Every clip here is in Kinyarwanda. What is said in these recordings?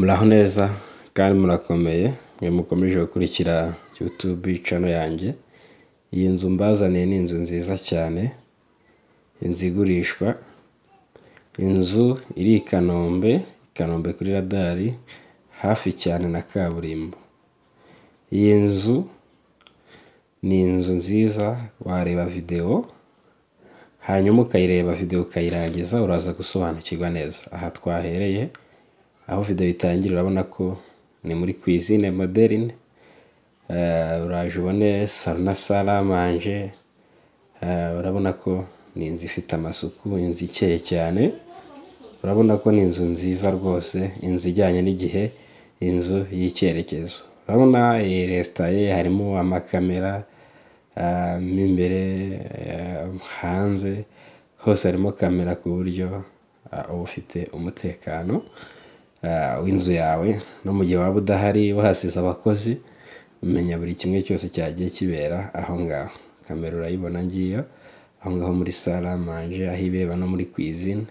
muraho neza kandi murakomeye mwe mukomeje gukurikira YouTube cano yanjye iyi nzu mbazaniye ni inzu nziza cyane inzu igurishwa inzu iri i Kanombe i Kanombe kuri radari hafi cyane na kaburimbo iyi nzu ni inzu nziza wareba videwo hanyuma ukayireba videwo ukayirangiza uraza gusobanukirwa neza aha twahereye aho videwo itangira urabona ko ni muri kwizine moderine eh, uraje ubone salo na saramanje eh, urabona ko ni inzu ifite amasuku inzu ikeye cyane urabona ko ni inzu nziza rwose inzu ijyanye n'igihe inzu y'icyerekezo urabona iyi ye harimo amakamera eh, mo imbere hanze hose harimo kamera ku buryo uba ufite umutekano Ah, w'inzu yawe no mu gihe waba udahari wahasize abakozi umenya buri kimwe cyose cyagiye kibera aho ngaho kamera urayibona ngiyo aho ngaho muri saramanje aho ibireba no muri kwizine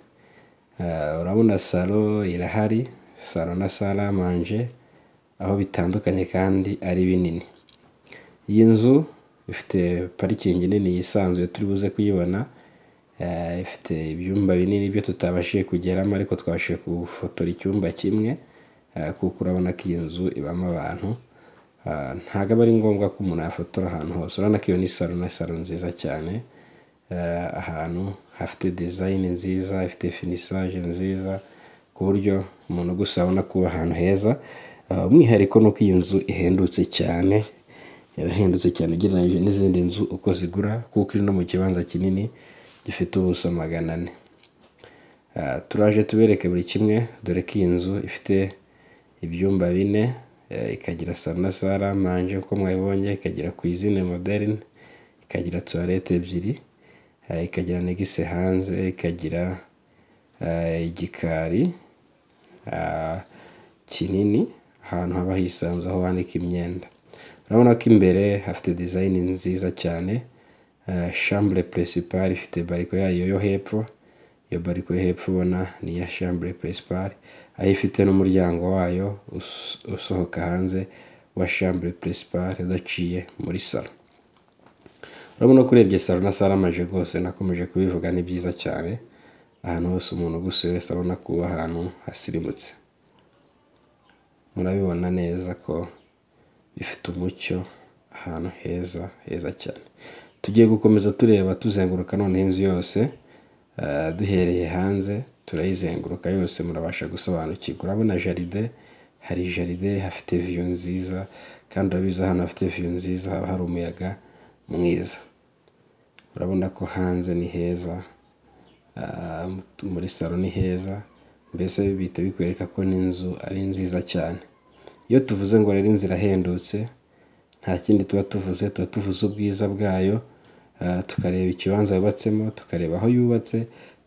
ah, urabona salo irahari salo na saramanje aho bitandukanye kandi ari binini iyi nzu ifite parikingi nini yisanzuye turi buze kuyibona Eh, ifite ibyumba binini byo tutabashije kugeramo ariko twabashije gufotora icyumba kimwe eh, kuko urabona ko iyi nzu ibamo abantu eh, ntabwo aba ari ngombwa ko umuntu yafotora ahantu hose urabona ko iyo ni saro na saro nziza cyane ahantu hafite dizayini nziza ifite finisaje nziza ku buryo umuntu gusa abona kuba ahantu heza umwihariko ni uko iyi nzu ihendutse cyane yarahendutse cyane ugereranyije n'izindi nzu uko zigura kuko iri no mu kibanza kinini gifite ubuso magana ane ah, turaje tubereke buri kimwe dore ko iyi nzu ifite ibyumba bine eh, ikagira sana sara manje uko mwabibonye ikagira ku kuzine moderne ikagira tuwarete ebyiri eh, ikagira negise hanze ikagira eh, igikari ah, kinini ahantu haba hisanzuye aho wanika imyenda urabona ko imbere hafite dizayini nziza cyane chambre eh, puresipari ifite bariko yayo yo hepfo iyo bariko yo hepfo ubona ni iya chambre puresipari aho ifite n'umuryango wayo usohoka hanze wa chambre puresipari udaciye muri salo urabona ko urebye salo na salo amaje rwose nakomeje kubivuga ni byiza cyane ahantu hose umuntu ugusuye wese abona kuba ahantu hasirimutse murabibona neza ko bifite umucyo ahantu heza heza cyane tugiye gukomeza tureba tuzenguruka noneho inzu yose eh, duhereye hanze turayizenguruka yose murabasha gusobanukirwa urabona jaride hari jaride hafite viyu nziza kandi urabizi ahantu hafite viyu nziza haba hari umuyaga mwiza urabona ko hanze ni heza eh, muri salo ni heza mbese bihita bikwereka ko n'inzu ari nziza cyane iyo tuvuze ngo rero inzu irahendutse nta kindi tuba tuvuze tuba tuvuze ubwiza bwayo Ah, tukareba ikibanza yubatsemo tukareba aho yubatse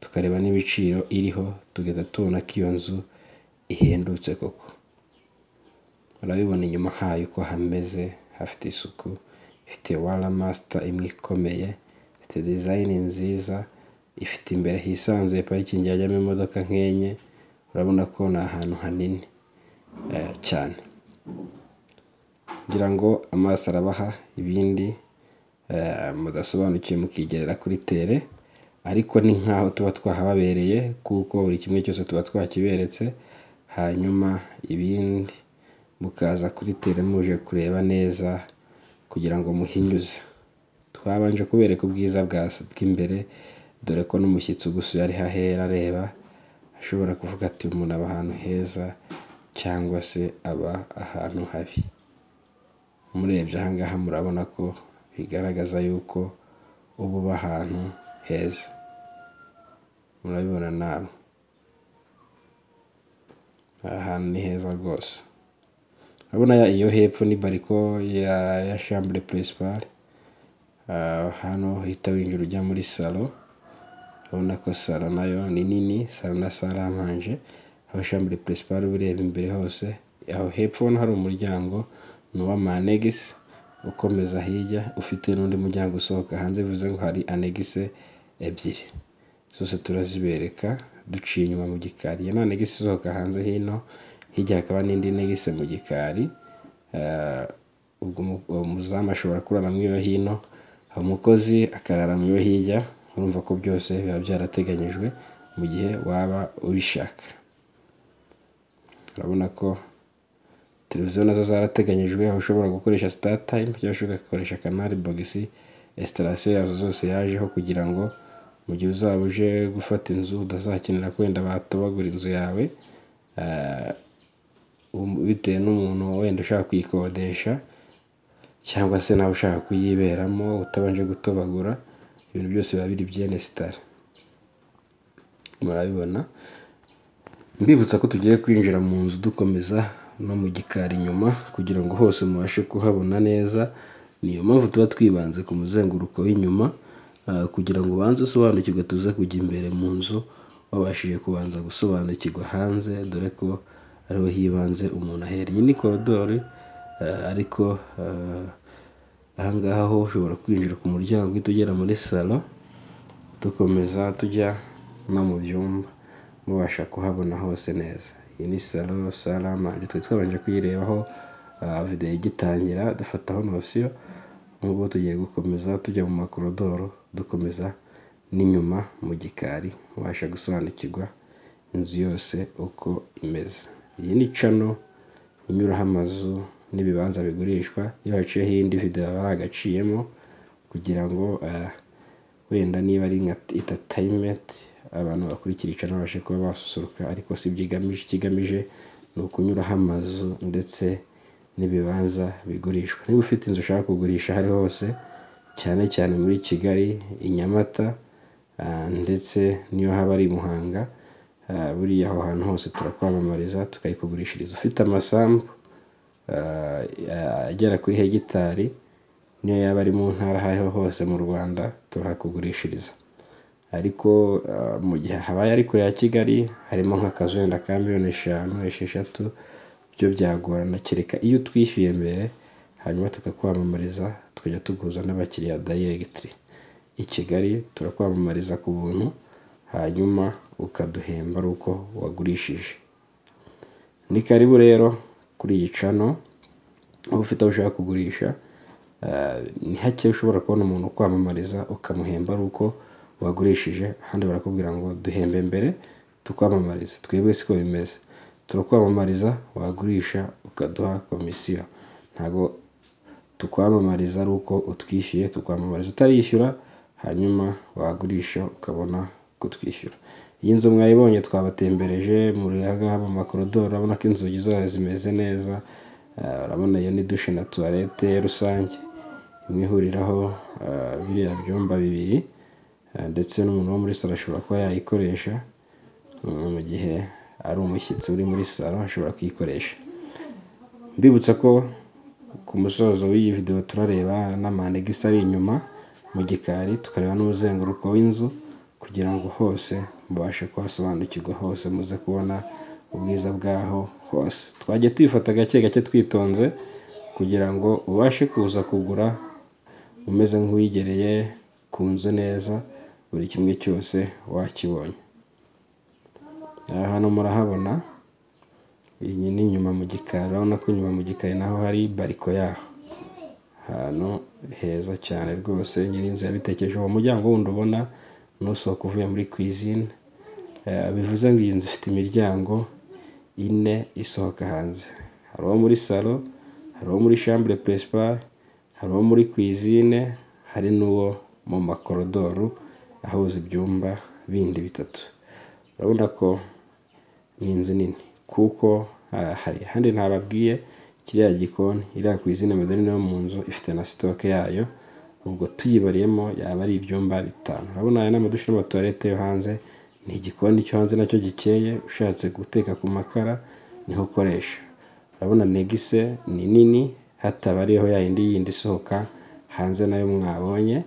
tukareba n'ibiciro iriho tugahita tubona ko iyo nzu ihendutse koko urabibona inyuma hayo uko hameze hafite isuku ifite wara masita imwe ikomeye ifite dizayini nziza ifite imbere hisanzuye parikingi yajyamo imodoka nk'enye urabona ko ni ahantu hanini eh, cyane ngira ngo amaso arabaha ibindi Eh, mudasobanukiwe mukigerera kuri tere ariko ni nk'aho tuba twahababereye kuko buri kimwe cyose tuba twakiberetse hanyuma ibindi mukaza kuri tere muje kureba neza kugira ngo muhinyuze twabanje kubereka ubwiza bw'imbere dore ko n'umushyitsi ugusuye ariho ahera areba ashobora kuvuga ati umuntu aba ahantu heza cyangwa se aba ahantu habi murebye aha ngaha murabona ko bigaragaza yuko ubu uba ahantu heza murabibona namwe aha hantu ni heza rwose urabona iyo hepfo ni bariko ya shambure puresipare hano uhita winjira ujya muri salo urabona ko salo nayo ni nini salo na saramanje aho shambure puresipare ureba imbere hose aho hepfo hari umuryango ni uwa manegisi ukomeza hirya ufite n'undi muryango usohoka hanze bivuze ngo hari anegise ebyiri zose turazibereka duciye inyuma mu gikari iyo nta negisi isohoka hanze hino hirya hakaba n'indi negise mu gikari eh, ubwo umuzamu ashobora kurara mu iyo hino umukozi akarara mu iyo hirya urumva ko byose biba byarateganyijwe mu gihe waba ubishaka urabona ko televiziyo nazo zarateganyijwe aho ushobora gukoresha sitari tayime cyangwa ushobora gukoresha kanari bogisi esitarasiyo yazo zose yajeho kugira ngo mu gihe uzaba uje gufata inzu udazakenera wenda batobagura inzu yawe eh, um, bitewe n'umuntu wenda ushaka kuyikodesha cyangwa se nawe ushaka kuyiberamo utabanje gutobagura ibintu byose biba biri byene sitari murabibona mbibutsa ko tugiye kwinjira mu nzu dukomeza no mu gikari inyuma kugira ngo hose mubashe kuhabona neza, niyo mpamvu tuba twibanze ku muzenguruko w'inyuma ah, kugira ngo ubanze usobanukirwe tuze kujya imbere mu nzu, wabashije kubanza gusobanukirwa hanze dore ko ariho hibanze umuntu ahera. Iyi ni korodoro ah, ariko ah, aha ho ushobora kwinjira ku muryango uhita ugera muri salo, dukomeza tujya no mu byumba mubasha kuhabona hose neza. iyi ni salo salama twari twabanje kuyirebaho uh, videwo igitangira dufataho nosiyo nk'ubu tugiye gukomeza tujya mu makorodoro dukomeza n'inyuma mu gikari ubasha gusobanukirwa inzu yose uko imeze iyi ni cano inyuraho amazu n'ibibanza bigurishwa iyo haciyeho iyindi videwo bari agaciyemo kugira ngo uh, wenda niba ari nka itatayimenti abantu bakurikira icanwa babashe kuba basusuruka ariko si ibyo igamije ikigamije ni ukunyuraho amazu ndetse n'ibibanza bigurishwa niba ufite inzu ushaka kugurisha aho ari hose cyane cyane muri kigali i nyamata ah, ndetse n'iyo haba ari i muhanga ah, buriya aho hantu hose turakwamamariza tukayikugurishiriza ufite amasambu ah, agera kuri hegitari niyo yaba ari mu ntara aho ariho hose mu rwanda turahakugurishiriza ariko ah, mu gihe habaye ari kure ya Kigali harimo nk'akazu wenda ka miliyoni eshanu esheshatu byo byagorana kereka iyo utwishyuye mbere hanyuma tukakwamamariza tukajya tuguza n'abakiriya dayiregitiri i Kigali turakwamamariza ku buntu hanyuma ukaduhemba ari uko wagurishije ni karibu rero kuri iyi cano uba ufite aho ushaka kugurisha ah, ntihake ushobora kubona umuntu ukwamamariza ukamuhemba ari uko wagurishije ahandi barakubwira ngo duhembe mbere tukwamamariza twebwe siko bimeze turakwamamariza wagurisha ukaduha komisiyo ntago tukwamamariza ari uko utwishyuye tukwamamariza utarishyura hanyuma wagurisha ukabona kutwishyura iyi nzu mwayibonye twabatembereje muri aha mu makorodoro urabona ko inzugi zayo zimeze neza eh, urabona iyo ni dushe na tuwarete rusange imwe ihuriraho eh, biriya byumba bibiri ndetse n'umuntu wo muri salo ashobora kuba yayikoresha uh, mu gihe ari umushyitsi uri muri salo ashobora kuyikoresha mbibutsa ko ku musozo w'iyi videwo turareba n'amanegisi ari inyuma mu gikari tukareba n'umuzenguruko w'inzu kugira ngo hose mubashe kuhasobanukirwa hose muze kubona ubwiza bwaho hose twajya tuyifata gake gake twitonze kugira ngo ubashe kuza kugura umeze nk'uwigereye ku nzu neza buri kimwe cyose wakibonye hano murahabona iyi ni inyuma mu gikari urabona ko inyuma mu gikari naho hari bariko yaho ahantu heza cyane rwose nyir'inzu yabitekeje uwo muryango wundi ubona n'usohoka uvuye muri kwizine eh, bivuze ngo iyi nzu ifite imiryango ine isohoka hanze hari uwo muri salo hari uwo muri shambure puresipari hari uwo muri kwizine hari n'uwo mu makorodoro ahuza ibyumba bindi bitatu, urabona ko ni inzu nini kuko hari ahandi ntababwiye kiriya gikoni iriya kuzina moderine yo mu nzu ifite na sitoke yayo ubwo tuyibariyemo yaba ari ibyumba bitanu, urabona aya ni amadushi n'amatuwarete yo hanze, ni igikoni cyo hanze nacyo gikeye ushatse guteka ku makara niho ukoresha, urabona negise ni nini hatabariyeho ya yindi yindi isohoka hanze nayo mwabonye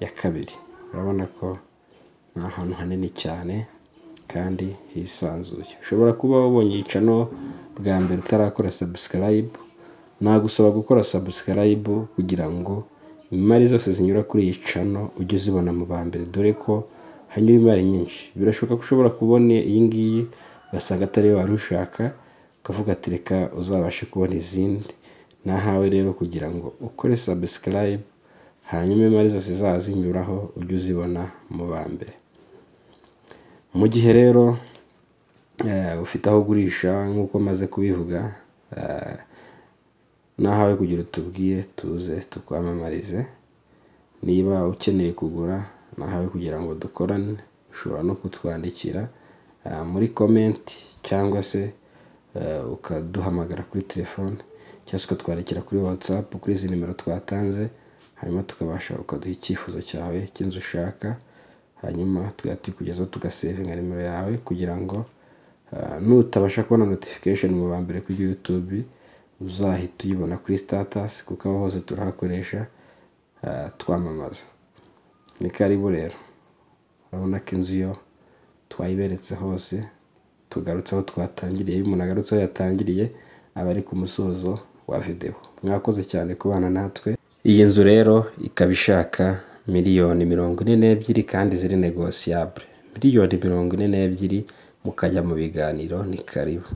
ya kabiri. urabona ko ni ahantu hanini cyane kandi hisanzuye ushobora kuba wabonye iyicano bwa mbere utarakora sabusikarayibu nagusaba gukora sabusikarayibu kugira ngo imari zose zinyura kuri iyi cano ujye uzibona mu ba mbere dore ko hanyura imari nyinshi birashoboka ko ushobora kubona iyi ngiyi ugasanga atari yo wari ushaka ukavuga ati reka uzabashe kubona izindi nahawe rero kugira ngo ukore sabusikarayibu hanyuma imari zose zazinyuraho ujye uzibona mu ba mbere mu gihe rero eh, ufite aho ugurisha nk'uko maze kubivuga eh, nahawe kugira utubwiye tuze tukwamamarize niba ukeneye kugura nahawe kugira ngo dukorane ushobora no kutwandikira eh, muri komenti cyangwa se ukaduhamagara kuri telefone cyangwa se ukatwandikira kuri watsapu kuri izi nimero twatanze hanyuma tukabasha ukaduha icyifuzo cyawe cy'inzu ushaka hanyuma tugahita tuyikugezaho tugasevinga nimero yawe kugira ngo ah, nutabasha kubona notification mu ba mbere kuri YouTube uzahita uyibona kuri status kuko aho hose turahakoresha ah, twamamaza ni karibu rero urabona ko inzu yo twayiberetse hose tugarutse aho twatangiriye iyo umuntu agarutse aho yatangiriye aba ari ku musozo wa videwo mwakoze cyane kubana natwe Iyi nzu rero ikaba ishaka miliyoni mirongo ine n'ebyiri kandi ziri negosiyabure, miliyoni mirongo ine n'ebyiri mukajya mu biganiro ni karibu.